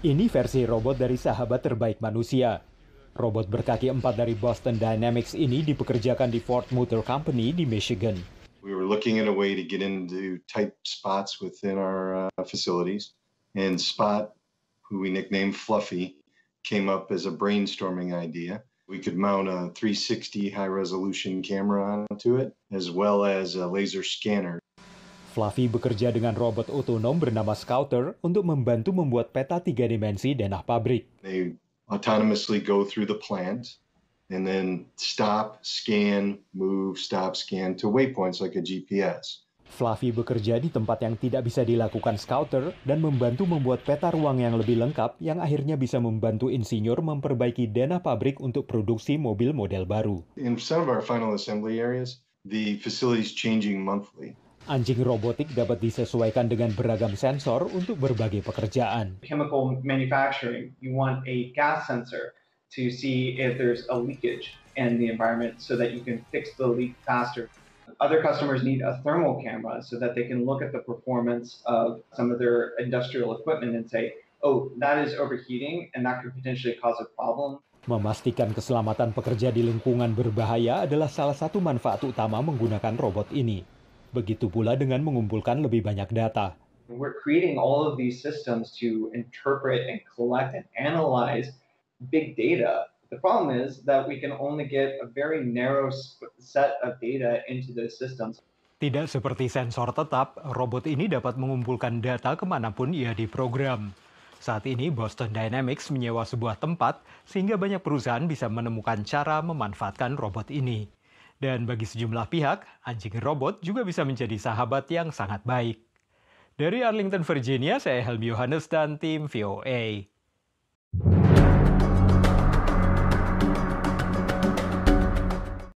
Ini versi robot dari sahabat terbaik manusia. Robot berkaki empat dari Boston Dynamics ini dipekerjakan di Ford Motor Company di Michigan. We were looking at a way to get into tight spots within our uh, facilities, and Spot, who we nicknamed Fluffy, came up as a brainstorming idea. We could mount a 360 high resolution camera onto it, as well as a laser scanner Fluffy bekerja dengan robot otonom bernama Scouter untuk membantu membuat peta tiga dimensi denah pabrik. They autonomously go through the plant and then stop, scan, move, stop, scan to waypoints like a GPS. Fluffy bekerja di tempat yang tidak bisa dilakukan Scouter dan membantu membuat peta ruang yang lebih lengkap yang akhirnya bisa membantu insinyur memperbaiki denah pabrik untuk produksi mobil model baru. In some of our final assembly areas, the facility is changing monthly. Anjing robotik dapat disesuaikan dengan beragam sensor untuk berbagai pekerjaan. Chemical manufacturing, you want a gas sensor to see if there's a leakage in the environment so that you can fix the leak faster. Other customers need a thermal camera so that they can look at the performance of some of their industrial equipment and say, oh, that is overheating and that could potentially cause a problem. Memastikan keselamatan pekerja di lingkungan berbahaya adalah salah satu manfaat utama menggunakan robot ini. Begitu pula dengan mengumpulkan lebih banyak data. Tidak seperti sensor tetap, robot ini dapat mengumpulkan data kemanapun ia diprogram. Saat ini Boston Dynamics menyewa sebuah tempat sehingga banyak perusahaan bisa menemukan cara memanfaatkan robot ini. Dan bagi sejumlah pihak, anjing robot juga bisa menjadi sahabat yang sangat baik. Dari Arlington, Virginia, saya Helmi Yohanes dan tim VOA.